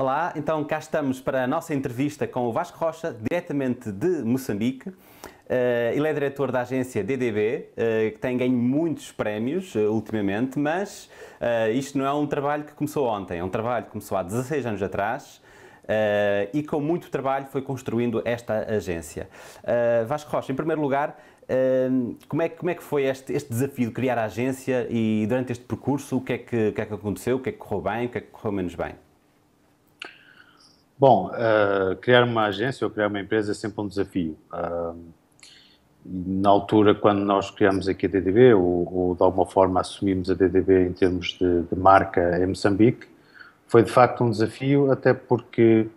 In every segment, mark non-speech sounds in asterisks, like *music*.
Olá, então cá estamos para a nossa entrevista com o Vasco Rocha, diretamente de Moçambique. Eh, ele é diretor da agência DDB, eh, que tem ganho muitos prémios eh, ultimamente, mas isto não é um trabalho que começou ontem, é um trabalho que começou há 16 anos atrás. e com muito trabalho foi construindo esta agência. Vasco Rocha, em primeiro lugar, como, é, como é que foi este, este, desafio de criar a agência e durante este percurso o que é que, o que, é que aconteceu, o que é que correu bem, o que é que correu menos bem? Bom, uh, criar uma agência ou criar uma empresa é sempre um desafio. Uh, na altura, quando nós criamos aqui a DDB, ou, ou de alguma forma assumimos a DDB em termos de, de, marca em Moçambique, foi de facto um desafio, até porque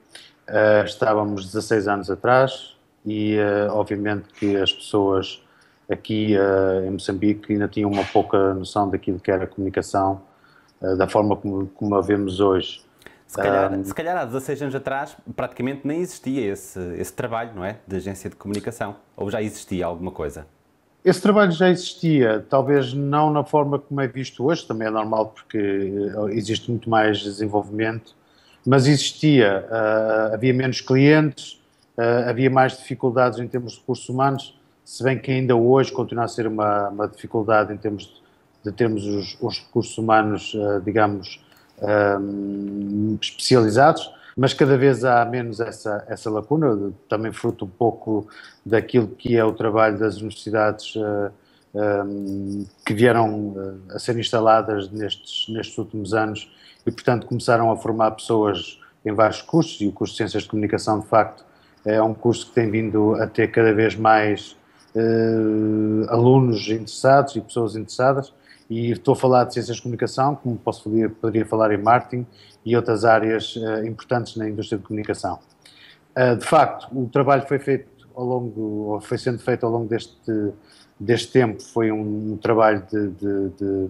uh, estávamos 16 anos atrás e, obviamente, que as pessoas aqui em Moçambique ainda tinham uma pouca noção daquilo que era a comunicação, da forma como, como a vemos hoje. Se calhar, um... se calhar há 16 anos atrás praticamente nem existia esse, esse trabalho, não é? De agência de comunicação. Ou já existia alguma coisa? Esse trabalho já existia, talvez não na forma como é visto hoje, também é normal porque eh, existe muito mais desenvolvimento, mas existia. Uh, havia menos clientes, uh, havia mais dificuldades em termos de recursos humanos, se bem que ainda hoje continua a ser uma, uma dificuldade em termos de, de termos os, os recursos humanos, uh, digamos, especializados, mas cada vez há menos essa, essa lacuna, também fruto um pouco daquilo que é o trabalho das universidades uh, ah, um, que vieram ah, a ser instaladas nestes, nestes últimos anos e, portanto, começaram a formar pessoas em vários cursos e o curso de Ciências de Comunicação, de facto, é um curso que tem vindo a ter cada vez mais uh, alunos interessados e pessoas interessadas e estou a falar de ciências de comunicação, como posso poderia falar em marketing e outras áreas uh, importantes na indústria de comunicação. Uh, de facto, o trabalho foi feito ao longo, ou foi sendo feito ao longo deste, deste tempo, foi um, um trabalho de, de, de,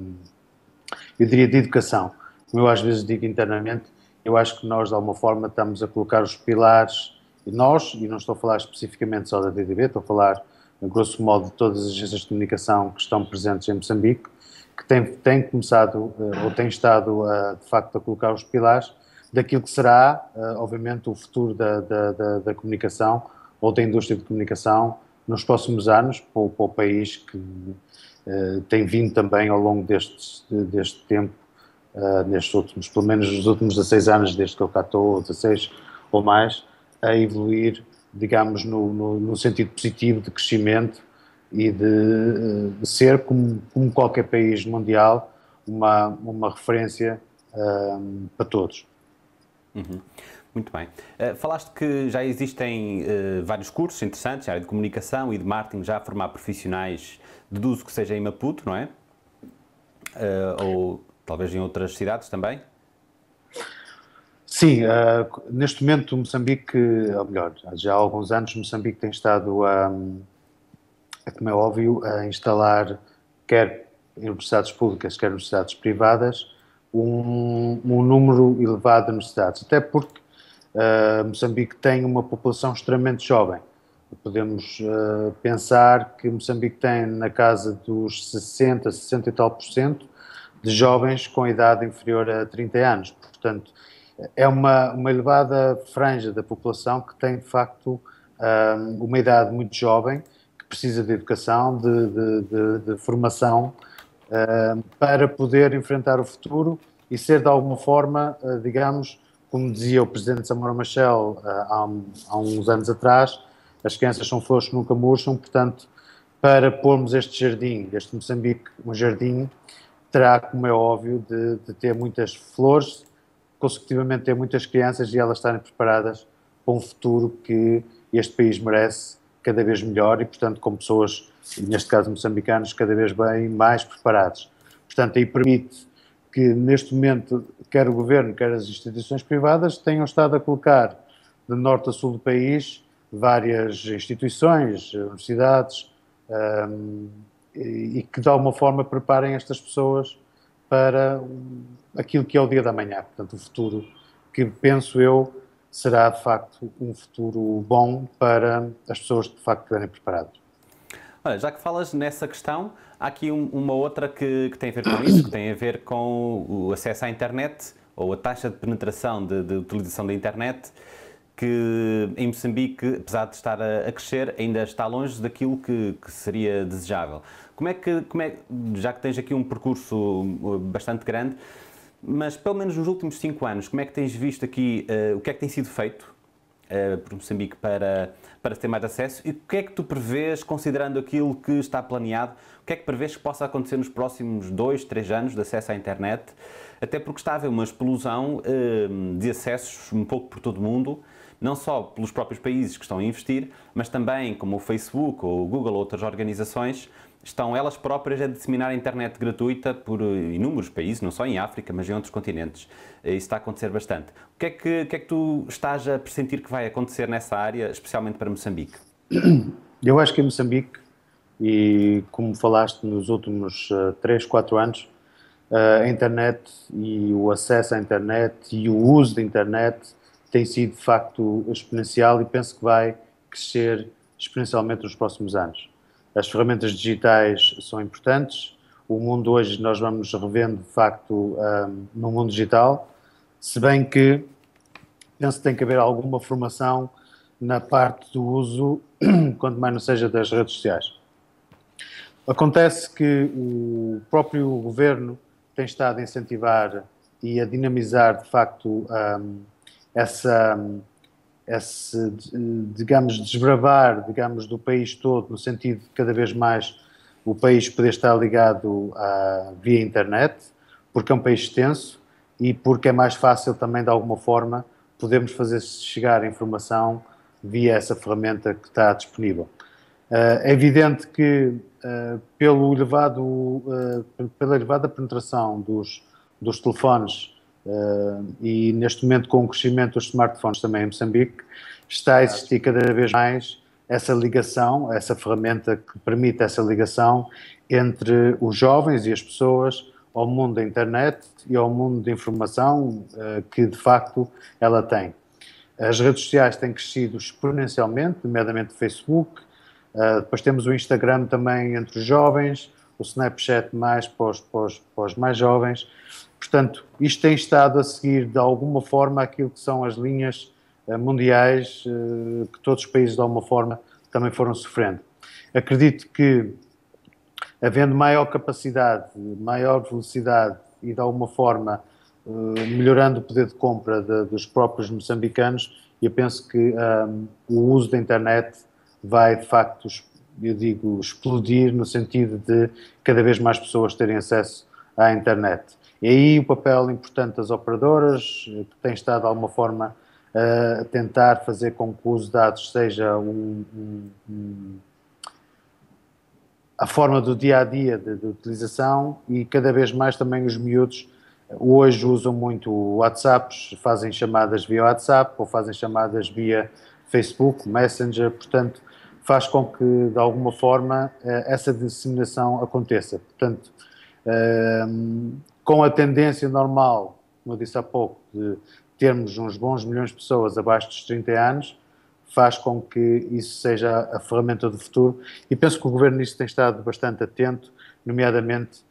eu diria, de educação. Como eu às vezes digo internamente, eu acho que nós, de alguma forma, estamos a colocar os pilares, nós, e não estou a falar especificamente só da DDB, estou a falar, grosso modo, de todas as agências de comunicação que estão presentes em Moçambique, que tem, tem começado eh, ou tem estado a, de facto a colocar os pilares daquilo que será, eh, obviamente, o futuro da, da, da, da comunicação ou da indústria de comunicação nos próximos anos para, o, para o país que eh, tem vindo também ao longo deste, deste tempo, uh, nestes últimos, pelo menos nos últimos 16 anos, desde que eu cá estou, ou 16 ou mais, a evoluir, digamos, no, no, no sentido positivo de crescimento e de, ser, como, como, qualquer país mundial, uma, uma referência um, para todos. Uhum. Muito bem. Uh, falaste que já existem uh, vários cursos interessantes, área de comunicação e de marketing, já a formar profissionais, deduzo que seja em Maputo, não é? Uh, ou talvez em outras cidades também? Sim, neste momento Moçambique, ou melhor, já há alguns anos Moçambique tem estado a. Um, é, como é óbvio, a instalar, quer em universidades públicas, quer em universidades privadas, um, um, número elevado de universidades. Até porque uh, Moçambique tem uma população extremamente jovem. Podemos uh, pensar que Moçambique tem na casa dos 60, 60 e tal por cento de jovens com idade inferior a 30 anos. Portanto, é uma, uma elevada franja da população que tem, de facto, ah, uma idade muito jovem precisa de educação, de, de, de, de formação, uh, para poder enfrentar o futuro e ser de alguma forma, uh, digamos, como dizia o presidente Samora Machel eh, há, há, uns anos atrás, as crianças são flores que nunca murcham, portanto, para pormos este jardim, este Moçambique, um jardim, terá, como é óbvio, de, de ter muitas flores, consecutivamente ter muitas crianças e elas estarem preparadas para um futuro que este país merece cada vez melhor e, portanto, com pessoas, neste caso moçambicanos, cada vez bem mais preparados. Portanto, aí permite que, neste momento, quer o governo, quer as instituições privadas tenham estado a colocar de norte a sul do país várias instituições, universidades, um, e que de alguma forma preparem estas pessoas para aquilo que é o dia da manhã, portanto, o futuro que penso eu será de facto um futuro bom para as pessoas que de facto estiverem preparadas. Olha, já que falas nessa questão, há aqui um, uma outra que, que, tem a ver com isso, que tem a ver com o acesso à internet ou a taxa de penetração de, de utilização da internet, que em Moçambique, apesar de estar a, a crescer, ainda está longe daquilo que, que, seria desejável. Como é que, como é, já que tens aqui um percurso uh, bastante grande, mas, pelo menos nos últimos cinco anos, como é que tens visto aqui, uh, o que é que tem sido feito uh, por Moçambique para, para ter mais acesso e o que é que tu prevês, considerando aquilo que está planeado, o que é que prevês que possa acontecer nos próximos dois, três anos de acesso à internet? Até porque está a haver uma explosão uh, de acessos um pouco por todo o mundo não só pelos próprios países que estão a investir, mas também como o Facebook ou o Google ou outras organizações estão elas próprias a disseminar a internet gratuita por eh, inúmeros países, não só em África, mas em outros continentes. Eh, isso está a acontecer bastante. O que é que, o que, é que tu estás a pressentir que vai acontecer nessa área, especialmente para Moçambique? *clears throat* Eu acho que em Moçambique, e como falaste nos últimos 3, eh, 4 anos, a internet e o acesso à internet e o uso da internet tem sido de facto exponencial e penso que vai crescer exponencialmente nos próximos anos. As ferramentas digitais são importantes. O mundo hoje nós vamos revendo de facto um, ah, no mundo digital, se bem que penso que tem que haver alguma formação na parte do uso, *clears throat* quanto mais não seja das redes sociais. Acontece que o próprio governo tem estado a incentivar e a dinamizar de facto um, ah, essa, esse, digamos, desbravar, digamos, do país todo, no sentido de cada vez mais o país poder estar ligado à, via internet, porque é um país extenso e porque é mais fácil também, de alguma forma, podermos fazer chegar informação via essa ferramenta que está disponível. Uh, é evidente que, uh, pelo elevado, uh, pela elevada penetração dos, dos telefones eh, e neste momento, com o crescimento dos smartphones também em Moçambique, está a existir cada vez mais essa ligação, essa ferramenta que permite essa ligação entre os jovens e as pessoas ao mundo da internet e ao mundo de informação eh, que de facto ela tem. As redes sociais têm crescido exponencialmente, nomeadamente o Facebook, eh, depois temos o Instagram também entre os jovens, o Snapchat mais para os, para os, para os mais jovens. Portanto, isto tem estado a seguir de alguma forma aquilo que são as linhas eh, mundiais eh, que todos os países de alguma forma também foram sofrendo. Acredito que, havendo maior capacidade, maior velocidade e de alguma forma eh, melhorando o poder de compra de, dos próprios moçambicanos, eu penso que um, o uso da internet vai de facto, eu digo, explodir no sentido de cada vez mais pessoas terem acesso à internet. E aí o papel importante das operadoras, que tem estado de alguma forma a tentar fazer com que o uso de dados seja um, um, um, a forma do dia a dia de, de, utilização e cada vez mais também os miúdos hoje usam muito WhatsApps, fazem chamadas via WhatsApp ou fazem chamadas via Facebook, Messenger, portanto faz com que de alguma forma eh, essa disseminação aconteça. Portanto, eh, com a tendência normal, como eu disse há pouco, de termos uns bons milhões de pessoas abaixo dos 30 anos, faz com que isso seja a ferramenta do futuro. E penso que o governo nisso tem estado bastante atento, nomeadamente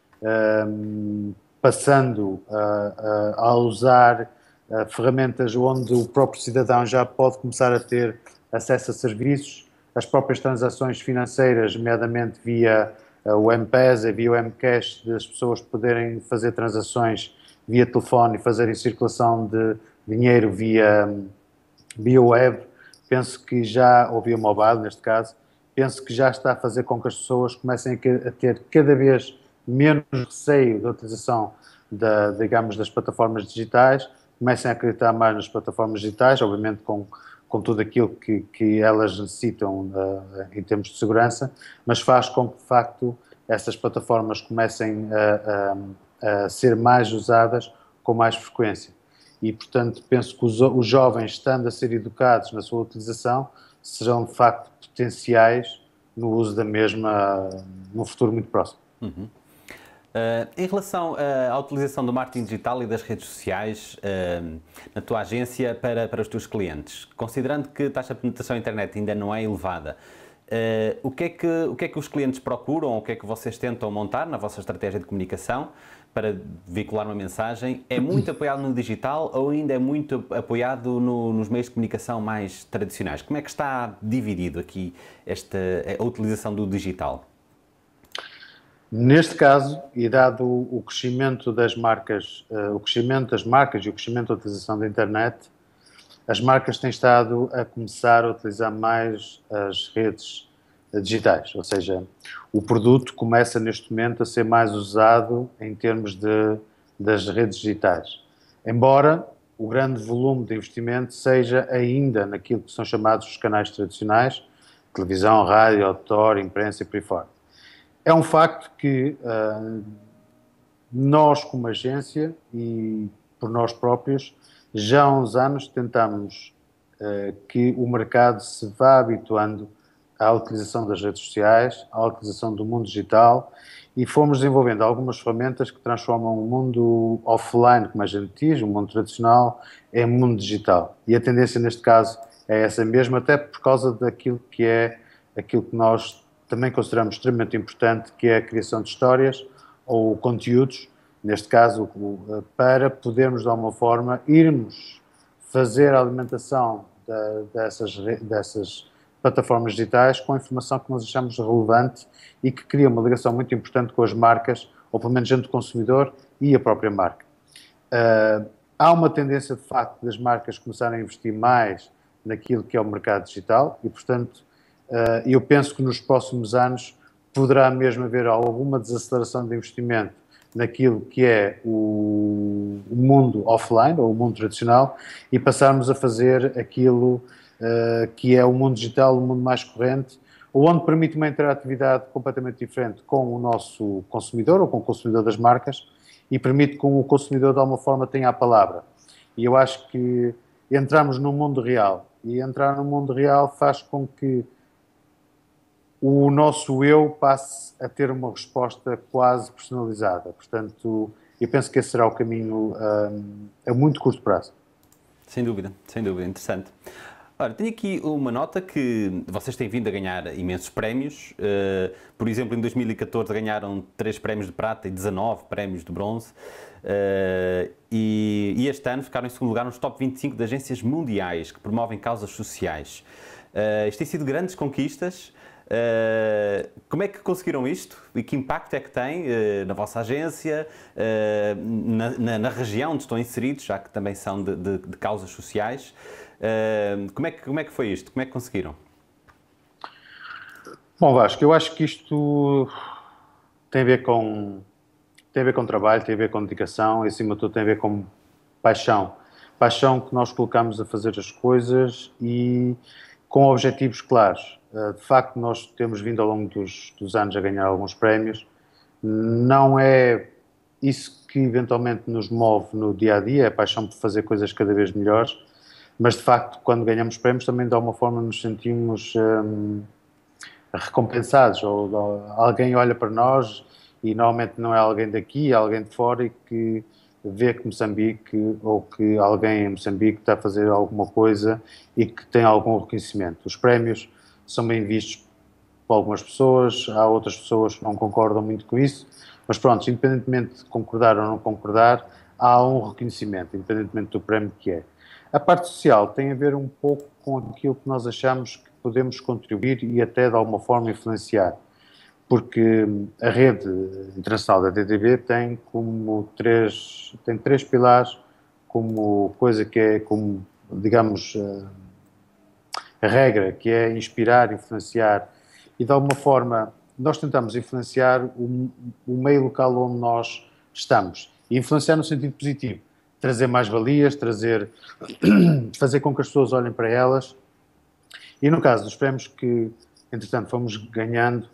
um, passando a, a, a usar a eh, ferramentas onde o próprio cidadão já pode começar a ter acesso a serviços, as próprias transações financeiras, nomeadamente via eh, o M-PESA, o M-Cash, das pessoas poderem fazer transações via telefone e fazerem circulação de dinheiro via, hum, via web, penso que já, ou via mobile neste caso, penso que já está a fazer com que as pessoas comecem a ter cada vez menos receio da utilização, da, digamos, das plataformas digitais, comecem a acreditar mais nas plataformas digitais, obviamente com, com tudo aquilo que, que elas necessitam uh, em termos de segurança, mas faz com que, de facto, essas plataformas comecem a, a, a ser mais usadas com mais frequência. E, portanto, penso que os, os, jovens, estando a ser educados na sua utilização, serão, de facto, potenciais no uso da mesma num futuro muito próximo. Uhum. Uh, em relação eh, à utilização do marketing digital e das redes sociais uh, na tua agência para, para os teus clientes, considerando que a taxa de penetração à internet ainda não é elevada, o, que é que, o que é que os clientes procuram, o que é que vocês tentam montar na vossa estratégia de comunicação para veicular uma mensagem? É muito apoiado no digital ou ainda é muito apoiado no, nos meios de comunicação mais tradicionais? Como é que está dividido aqui esta, a utilização do digital? Neste caso, e dado o crescimento das marcas, uh, o crescimento das marcas e o crescimento da utilização da internet, as marcas têm estado a começar a utilizar mais as redes eh, digitais, ou seja, o produto começa neste momento a ser mais usado em termos de, das redes digitais. Embora o grande volume de investimento seja ainda naquilo que são chamados os canais tradicionais, televisão, rádio, auditório, imprensa e por aí fora. É um facto que uh, nós, como agência e por nós próprios, já há uns anos tentamos uh, que o mercado se vá habituando à utilização das redes sociais, à utilização do mundo digital e fomos desenvolvendo algumas ferramentas que transformam o mundo offline, como a gente diz, o mundo tradicional, em mundo digital. E a tendência neste caso é essa mesma, até por causa daquilo que é aquilo que nós também consideramos extremamente importante, que é a criação de histórias ou conteúdos, neste caso, eh, para podermos, de alguma forma, irmos fazer a alimentação dessas, dessas plataformas digitais com informação que nós achamos relevante e que cria uma ligação muito importante com as marcas, ou pelo menos entre o consumidor e a própria marca. Uh, há uma tendência, de facto, das marcas começarem a investir mais naquilo que é o mercado digital e, portanto, eh, e eu penso que nos próximos anos poderá mesmo haver alguma desaceleração de investimento naquilo que é o mundo offline, ou o mundo tradicional, e passarmos a fazer aquilo uh, que é o mundo digital, o mundo mais corrente, onde permite uma interatividade completamente diferente com o nosso consumidor ou com o consumidor das marcas e permite que o consumidor de alguma forma tenha a palavra. E eu acho que entramos no mundo real e entrar no mundo real faz com que o nosso eu passe a ter uma resposta quase personalizada. Portanto, eu penso que esse será o caminho um, a muito curto prazo. Sem dúvida, sem dúvida, interessante. Ora, tenho aqui uma nota que vocês têm vindo a ganhar imensos prémios. Uh, por exemplo, em 2014 ganharam 3 prémios de prata e 19 prémios de bronze. Uh, e, e, este ano ficaram em segundo lugar nos top 25 de agências mundiais que promovem causas sociais. Uh, isto tem sido grandes conquistas Uh, como é que conseguiram isto e que impacto é que tem uh, na vossa agência, uh, na, na, na, região onde estão inseridos, já que também são de, de, de causas sociais? como, é que, como é que foi isto? Como é que conseguiram? Bom, Vasco, eu acho que isto tem a ver com, tem a ver com trabalho, tem a ver com dedicação e, acima de tudo, tem a ver com paixão. Paixão que nós colocamos a fazer as coisas e com objetivos claros. Eh, de facto, nós temos vindo ao longo dos, dos, anos a ganhar alguns prémios. Não é isso que eventualmente nos move no dia a dia, é a paixão por fazer coisas cada vez melhores, mas de facto, quando ganhamos prémios, também de alguma forma nos sentimos hum, recompensados. Ou, ou, alguém olha para nós e normalmente não é alguém daqui, é alguém de fora e que vê que Moçambique ou que alguém em Moçambique está a fazer alguma coisa e que tem algum reconhecimento. Os prémios são bem vistos por algumas pessoas, há outras pessoas que não concordam muito com isso, mas pronto, independentemente de concordar ou não concordar, há um reconhecimento, independentemente do prémio que é. A parte social tem a ver um pouco com aquilo que nós achamos que podemos contribuir e até de alguma forma influenciar, porque hum, a rede internacional da DDB tem como três, tem três pilares como coisa que é como, digamos, eh, a regra, que é inspirar, influenciar. E de alguma forma, nós tentamos influenciar o, o meio local onde nós estamos. E influenciar no sentido positivo. Trazer mais valias, trazer, *clears throat* fazer com que as pessoas olhem para elas. E no caso dos prémios que, entretanto, fomos ganhando,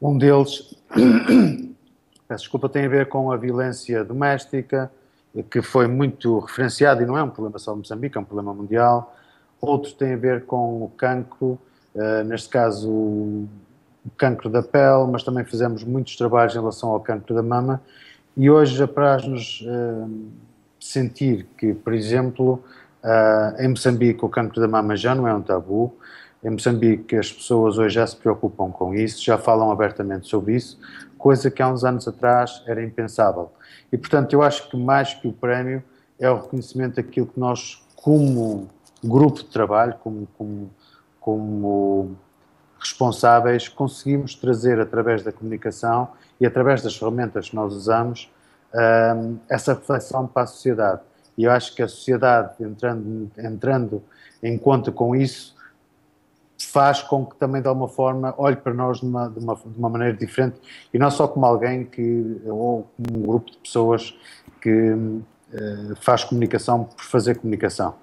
um deles, *clears throat* peço desculpa, tem a ver com a violência doméstica, que foi muito referenciado e não é um problema só de Moçambique, é um problema mundial outros têm a ver com o cancro, uh, neste caso o cancro da pele, mas também fizemos muitos trabalhos em relação ao cancro da mama e hoje apraz-nos uh, sentir que, por exemplo, uh, em Moçambique o cancro da mama já não é um tabu, em Moçambique as pessoas hoje já se preocupam com isso, já falam abertamente sobre isso, coisa que há uns anos atrás era impensável. E portanto eu acho que mais que o prémio é o reconhecimento daquilo que nós, como grupo de trabalho, como, como, como responsáveis, conseguimos trazer através da comunicação e através das ferramentas que nós usamos hum, essa reflexão para a sociedade. E eu acho que a sociedade, entrando, entrando em conta com isso, faz com que também, de alguma forma, olhe para nós de uma, de uma, de uma maneira diferente e não só como alguém que, ou como um grupo de pessoas que uh, faz comunicação por fazer comunicação.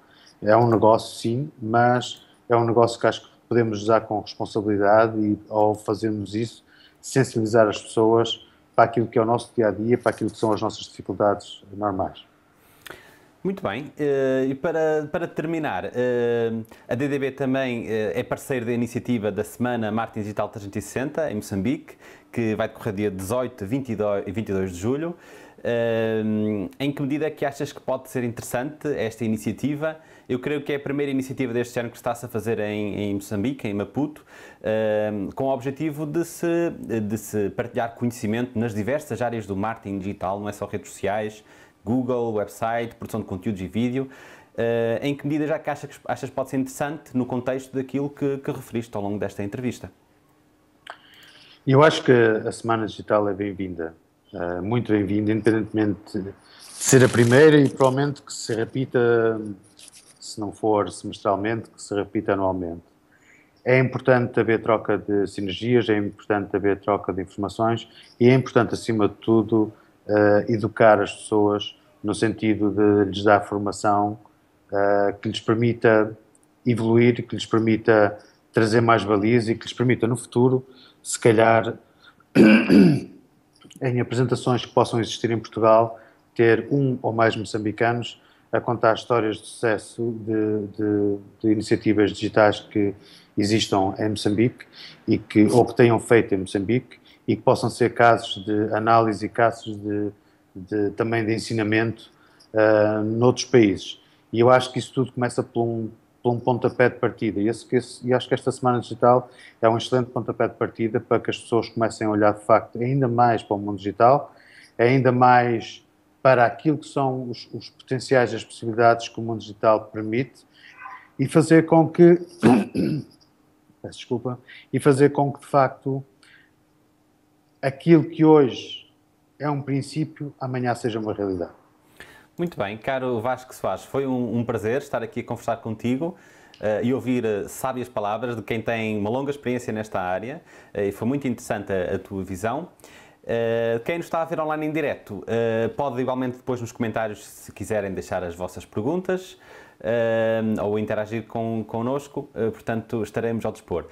É um negócio, sim, mas é um negócio que acho que podemos usar com responsabilidade e, ao fazermos isso, sensibilizar as pessoas para aquilo que é o nosso dia a dia, para aquilo que são as nossas dificuldades normais. Muito bem, eh, e para, para terminar, eh, a DDB também eh, é parceira da iniciativa da Semana Martins Digital 360 em Moçambique, que vai decorrer dia 18 22, e 22 de julho. Em que medida é que achas que pode ser interessante esta iniciativa eu creio que é a primeira iniciativa deste ano que está-se a fazer em, em, Moçambique, em Maputo, ehm, com o objetivo de se, de se partilhar conhecimento nas diversas áreas do marketing digital, não é só redes sociais, Google, website, produção de conteúdos e vídeo. Uh, em que medida já que achas, achas pode ser interessante no contexto daquilo que, que, referiste ao longo desta entrevista? Eu acho que a Semana Digital é bem-vinda, uh, muito bem-vinda, independentemente de ser a primeira e provavelmente que se repita se não for semestralmente, que se repita anualmente. É importante haver troca de sinergias, é importante haver troca de informações e é importante, acima de tudo, uh, educar as pessoas no sentido de lhes dar formação uh, que lhes permita evoluir, que lhes permita trazer mais valias e que lhes permita, no futuro, se calhar, *coughs* em apresentações que possam existir em Portugal, ter um ou mais moçambicanos a contar histórias de sucesso de, de, de, iniciativas digitais que existam em Moçambique e que, ou que tenham feito em Moçambique e que possam ser casos de análise e casos de, de, também de ensinamento uh, noutros países. E eu acho que isso tudo começa por um, por um pontapé de partida. E, esse, esse, e acho que esta Semana Digital é um excelente pontapé de partida para que as pessoas comecem a olhar, de facto, ainda mais para o mundo digital, ainda mais para aquilo que são os, os potenciais as possibilidades que o mundo digital permite e fazer com que *coughs* peço desculpa e fazer com que de facto aquilo que hoje é um princípio amanhã seja uma realidade. Muito bem, caro Vasco Soares, foi um, um prazer estar aqui a conversar contigo. Uh, e ouvir uh, sábias palavras de quem tem uma longa experiência nesta área uh, e foi muito interessante a, a tua visão. Eh, quem nos está a ver online em direto uh, pode igualmente depois nos comentários, se quiserem, deixar as vossas perguntas uh, ou interagir com, connosco, portanto estaremos ao dispor.